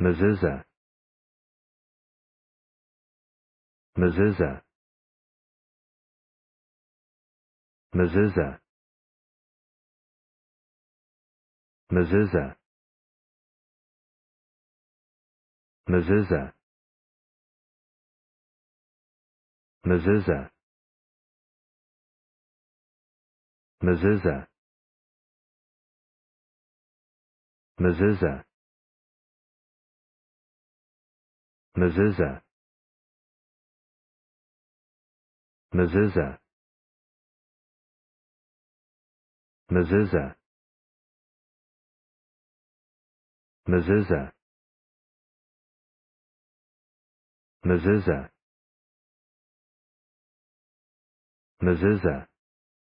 Maziza Maziza Maziza Maziza Maziza Maziza mezuzah mezuzah Maziza. Maziza. Maziza. Maziza. Maziza. mezuzah